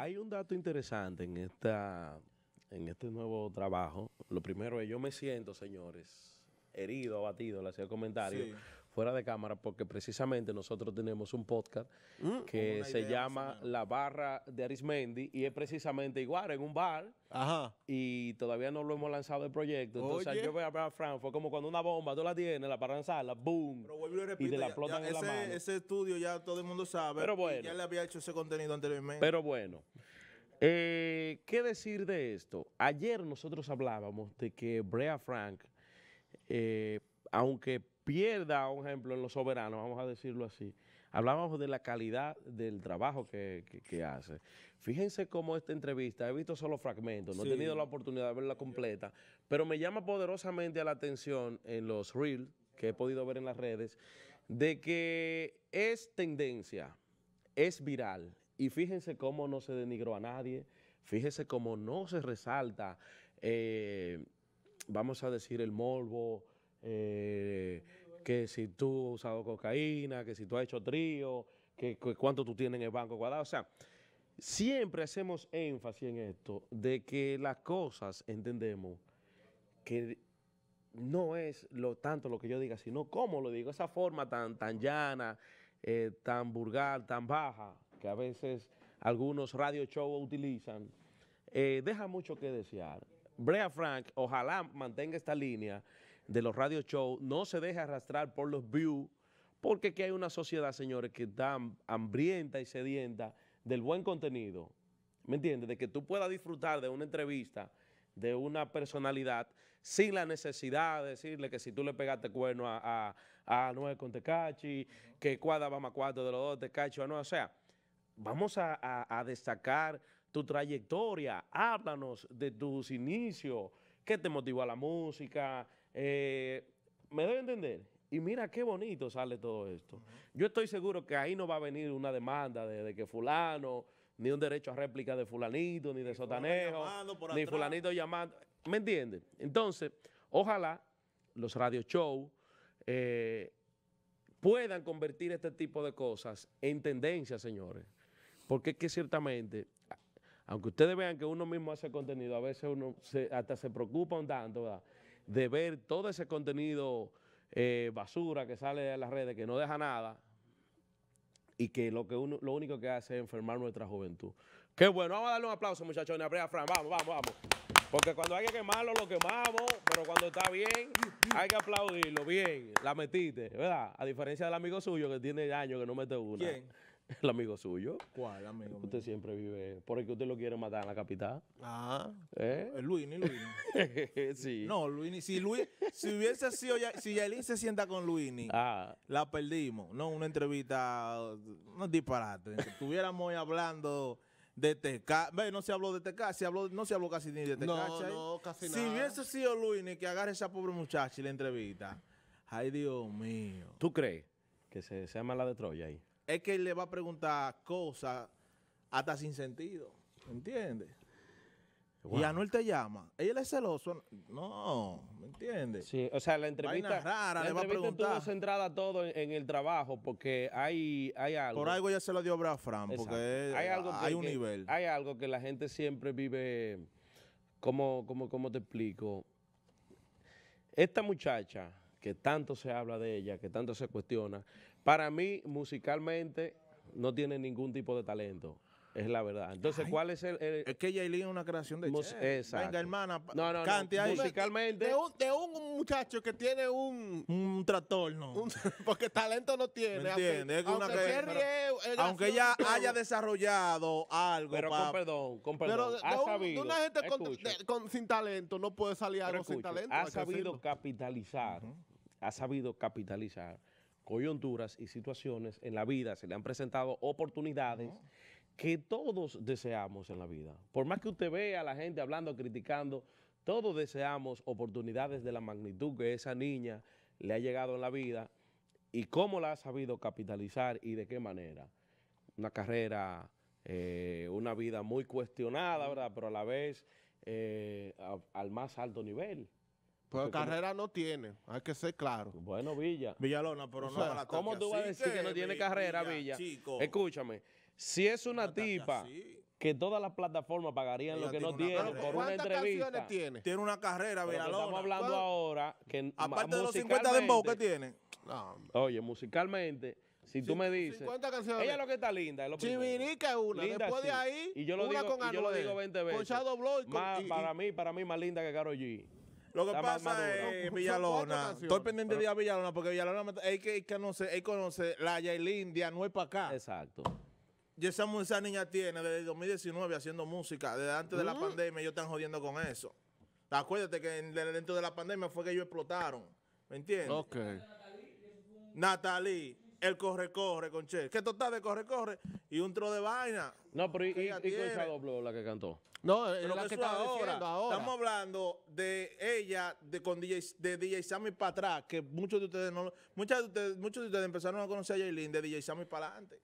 Hay un dato interesante en esta en este nuevo trabajo. Lo primero es, yo me siento, señores, herido, abatido, le hacía el comentario, fuera de cámara, porque precisamente nosotros tenemos un podcast mm, que se llama La Barra de Arismendi y es precisamente igual, en un bar. Y todavía no lo hemos lanzado el proyecto. Entonces yo voy a fue como cuando una bomba, tú la tienes, la para lanzarla, boom. y te la ya, en la mano. Ese estudio ya todo el mundo sabe. Pero bueno. Ya le había hecho ese contenido anteriormente. Pero bueno. Eh, ¿Qué decir de esto? Ayer nosotros hablábamos de que Brea Frank, eh, aunque pierda, un ejemplo, en los soberanos, vamos a decirlo así. Hablábamos de la calidad del trabajo que, hace. Fíjense cómo esta entrevista, he visto solo fragmentos, no he tenido la oportunidad de verla completa, pero me llama poderosamente a la atención en los reels que he podido ver en las redes, de que es tendencia, es viral. Y fíjense cómo no se denigró a nadie, fíjense cómo no se resalta, eh, vamos a decir, el morbo, eh, que si tú has usado cocaína, que si tú has hecho trío, que, cuánto tú tienes en el banco cuadrado. O sea, siempre hacemos énfasis en esto, de que las cosas entendemos que no es lo tanto lo que yo diga, sino cómo lo digo, esa forma tan, tan llana, eh, tan burgal, tan baja, que a veces algunos radio shows utilizan, eh, deja mucho que desear. Brea Frank, ojalá mantenga esta línea de los radio shows, no se deje arrastrar por los views, porque aquí hay una sociedad, señores, que está hambrienta y sedienta del buen contenido. ¿Me entiendes? De que tú puedas disfrutar de una entrevista de una personalidad sin la necesidad de decirle que si tú le pegaste cuerno a, a, Noel con que cuadra vamos cuatro de los dos, Tecachi o no, o sea, vamos a, a destacar tu trayectoria, háblanos de tus inicios, qué te motivó a la música, eh, ¿Me doy a entender? Y mira qué bonito sale todo esto. Yo estoy seguro que ahí no va a venir una demanda de, que fulano, ni un derecho a réplica de fulanito, ni de sotanejo, ni fulanito llamando. ¿Me entiendes? Entonces, ojalá los radio show eh, puedan convertir este tipo de cosas en tendencia, señores. Porque es que ciertamente, aunque ustedes vean que uno mismo hace contenido, a veces uno hasta se preocupa un tanto, de ver todo ese contenido eh, basura que sale de las redes, que no deja nada, y que lo, que uno, lo único que hace es enfermar nuestra juventud. Qué bueno, vamos a darle un aplauso, muchachos. a Fran, vamos, vamos, vamos. Porque cuando hay que quemarlo, lo quemamos, pero cuando está bien, hay que aplaudirlo, bien, la metiste, ¿verdad? A diferencia del amigo suyo que tiene años que no mete una. ¿Quién? El amigo suyo. ¿Cuál amigo? Usted siempre vive. Por qué usted lo quiere matar en la capital. Ah. ¿Eh? Luini, Luini. sí. No, Luini. Si hubiese sido ya, si se sienta con Luini, ah. la perdimos. No, una entrevista, no disparate. Si estuviéramos hablando de Teca. Ve, no se habló de Teca, no se habló casi ni de Teca. No, ¿eh? no, casi nada. Si hubiese sido Luini que agarre a esa pobre muchacha y la entrevista. Ay, Dios mío. ¿Tú crees que se, llama la de Troya ahí? es que él le va a preguntar cosas hasta sin sentido. ¿Entiendes? Y Anuel te llama. Él es celoso. No, ¿me entiendes? Sí, o sea, la entrevista. Vaina rara, le va a preguntar. estuvo centrada todo en, el trabajo porque hay, algo. Por algo ya se lo dio a Fran, porque hay, algo hay un nivel. Hay algo que la gente siempre vive. como, cómo te explico? Esta muchacha que tanto se habla de ella, que tanto se cuestiona. Para mí, musicalmente, no tiene ningún tipo de talento. Es la verdad. Entonces, ¿cuál es el, Es que Yailin es una creación de Exacto. Venga, hermana, cante ahí. Musicalmente... De un, muchacho que tiene un... Un trastorno. porque talento no tiene. Aunque, ella haya desarrollado algo... Pero con perdón, con perdón. Pero ha sabido, una gente sin talento no puede salir algo sin talento. Ha sabido capitalizar ha sabido capitalizar coyunturas y situaciones en la vida, se le han presentado oportunidades que todos deseamos en la vida. Por más que usted vea a la gente hablando, criticando, todos deseamos oportunidades de la magnitud que esa niña le ha llegado en la vida y cómo la ha sabido capitalizar y de qué manera. Una carrera, eh, una vida muy cuestionada, ¿verdad? Pero a la vez eh, al más alto nivel. Pero carrera no tiene, hay que ser claro. Bueno, Villa. Villalona, pero no. ¿Cómo tú vas a decir que, no tiene carrera, Villa? Escúchame, si es una tipa que todas las plataformas pagarían lo que no tiene por una entrevista. tiene? Tiene una carrera, Villalona. Estamos hablando ahora que Aparte de los 50 de que tiene. oye, musicalmente... Si tú me dices, canciones. ella lo que está linda. Es una, linda, después de ahí, y yo lo digo, con yo lo digo 20 veces. Para mí, para mí más linda que Karol G. Lo que pasa es Villalona. Estoy pendiente de Villalona porque Villalona es que, conoce, conoce la Yailin no es para acá. Exacto. Y esa, esa, niña tiene desde 2019 haciendo música. Desde antes de la mm. pandemia ellos están jodiendo con eso. Acuérdate que dentro de la pandemia fue que ellos explotaron. ¿Me entiendes? Ok. Natalie el corre-corre con Che. Que total de corre-corre y un tro de vaina. No, pero ¿y, y, con esa doble la que cantó? No, es la que está ahora, ahora, Estamos hablando de ella, de, con DJ, de DJ Sammy para atrás, que muchos de ustedes no muchas de ustedes, muchos de ustedes empezaron a conocer a Jaylin de DJ Sammy para adelante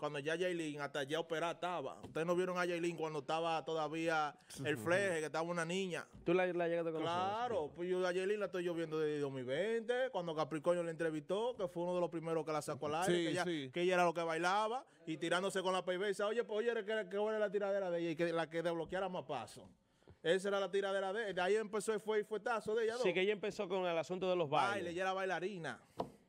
cuando ya Jaylin hasta ya operada estaba. Ustedes no vieron a Jaylin cuando estaba todavía el fleje, que estaba una niña. ¿Tú la, la llegaste a conocer? Claro, pues yo a Jaylin la estoy viendo desde 2020, cuando Capricornio la entrevistó, que fue uno de los primeros que la sacó al aire, que, ella, era lo que bailaba, y tirándose con la payversa, oye, pues oye, que, que la tiradera de ella y que la que desbloqueara más paso. Esa era la tiradera de ella. De ahí empezó y fue y fue tazo de ella. Sí, que ella empezó con el asunto de los bailes. Baile, ella era bailarina.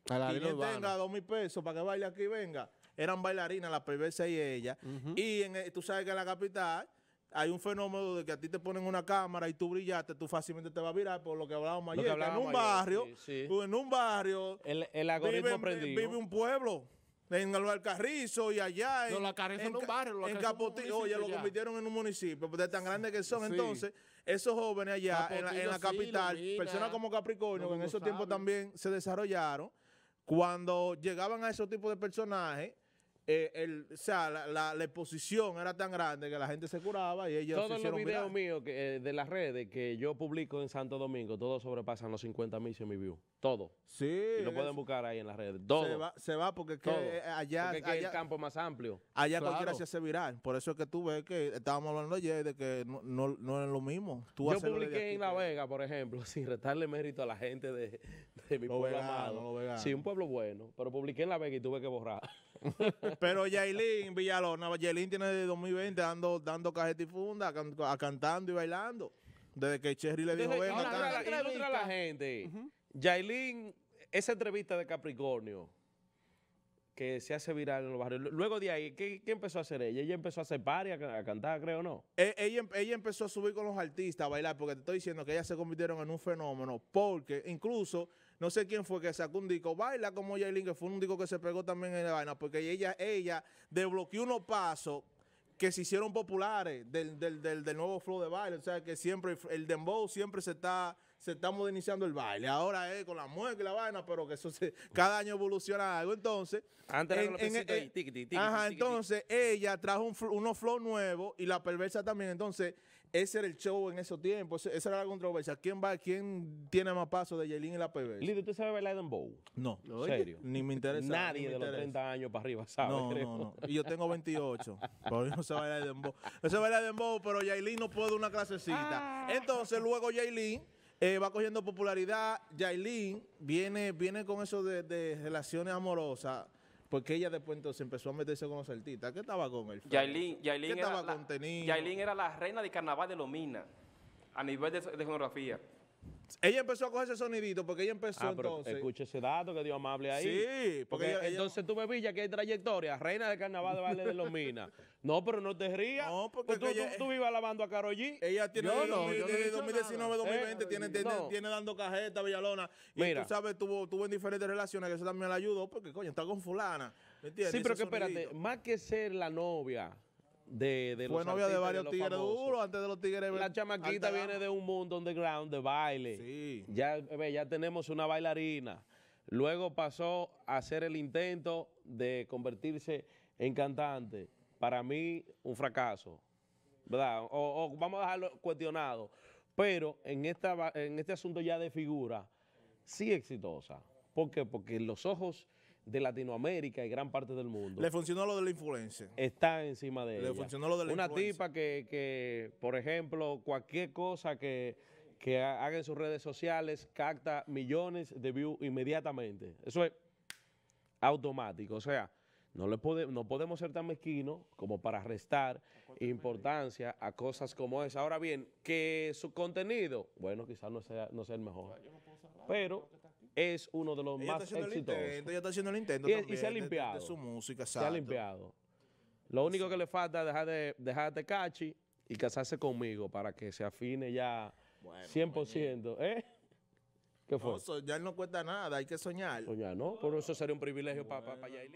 Bailarina. Y tenga dos mil pesos para que baile aquí venga eran bailarinas, la perversas y ella. Y en, eh, tú sabes que en la capital hay un fenómeno de que a ti te ponen una cámara y tú brillaste, tú fácilmente te vas a virar por lo que hablábamos ayer. en un barrio, en un barrio, vive, un pueblo en el carrizo y allá. en, Capotillo, oye, lo convirtieron en un municipio, de tan grande que son. Entonces, esos jóvenes allá en la, capital, personas como Capricornio, que en esos tiempos también se desarrollaron, cuando llegaban a esos tipos de personajes, eh, el, o sea, la, la, exposición era tan grande que la gente se curaba y ellos Todos los videos míos que, eh, de las redes que yo publico en Santo Domingo, todos sobrepasan los 50 mil views. Todo. Sí. Y lo pueden buscar ahí en las redes. Todo. Se va, porque, Que eh, eh, allá, porque que allá, el campo más amplio. Allá cualquiera se hace viral. Por eso es que tú ves que estábamos hablando ayer de que no, no, no es lo mismo. Yo publiqué en La pues. Vega, por ejemplo, sin restarle mérito a la gente de, mi pueblo amado. sí, un pueblo bueno. Pero publiqué en La Vega y tuve que borrar. pero Jailin Villalona, Jailin tiene desde 2020 dando, dando cajeta y funda, cantando y bailando. Desde que Cherry le dijo, venga, no ahora, a la gente. Yailin, esa entrevista de Capricornio que se hace viral en los barrios, luego de ahí, ¿qué, empezó a hacer ella? Ella empezó a hacer party, a, cantar, creo, ¿no? E-, ella, em-, ella empezó a subir con los artistas, a bailar, porque te estoy diciendo que ellas se convirtieron en un fenómeno, porque incluso no sé quién fue que sacó un disco, baila como Yailin, que fue un disco que se pegó también en la vaina, porque ella, ella desbloqueó unos pasos que se hicieron populares del, del, del, del nuevo flow de baile, o sea que siempre el dembow siempre se está se está modernizando el baile. Ahora es con la mueca y la vaina, pero que eso se, cada año evoluciona algo. Entonces, ajá, entonces ella trajo un, unos flow nuevos y la perversa también. Entonces, ese era el show en esos tiempos. Esa era la controversia. ¿Quién va, quién tiene más paso de Jaylin y la perversa? Lido, ¿usted sabe bailar bow? No. ¿En serio? Ni me interesa. Nadie de los 30 años para arriba sabe. No, no, no. Y yo tengo 28. pero eso no sé bailar bow. No sé bailar bow, pero Jaylin no puede una clasecita. Ah. Entonces, luego Jaylin. Eh, va cogiendo popularidad. Yailin viene, viene con eso de, relaciones amorosas. Porque ella después entonces empezó a meterse con los artistas. ¿Qué estaba con él? Yailin, era la, reina de carnaval de Lomina a nivel de geografía. Ella empezó a coger ese sonidito porque ella empezó ah, entonces. Escuche ese dato que dio amable ahí. Sí, porque, entonces tú me villa que hay trayectoria, reina del carnaval de Valle de los Minas. No, pero no te rías. No, porque pues tú, ibas tú, lavando a Karol G. Ella tiene no, no 2019, 2020, eh, tiene, eh, tiene, dando cajeta Villalona. Y Mira. tú sabes, tuvo, tuvo en diferentes relaciones que eso también la ayudó porque, coño, está con fulana. ¿Me entiendes? Sí, pero que espérate, más que ser la novia de, los varios tigres duros antes de los tigres. La chamaquita viene de un mundo underground de baile. Sí. Ya, ya tenemos una bailarina. Luego pasó a hacer el intento de convertirse en cantante. Para mí, un fracaso. O, vamos a dejarlo cuestionado. Pero en, esta, en este asunto ya de figura, sí exitosa. ¿Por qué? Porque los ojos de Latinoamérica y gran parte del mundo. Le funcionó lo de la influencia. Está encima de Le funcionó lo de la Una tipa que, por ejemplo, cualquier cosa que, haga en sus redes sociales capta millones de views inmediatamente. Eso es automático. O sea, no, le no podemos ser tan mezquinos como para restar importancia a cosas como esa. Ahora bien, que su contenido, bueno, quizás no sea, no sea el mejor. Pero es uno de los más exitosos. Intento, ella está haciendo el intento y, también, se ha limpiado. su música, Se ha limpiado. Lo único que le falta es dejar de, dejar de cachi y casarse conmigo para que se afine ya 100%. ¿Eh? ¿Qué fue? No, ya no cuesta nada, hay que soñar. Soñar, ¿no? Por eso sería un privilegio para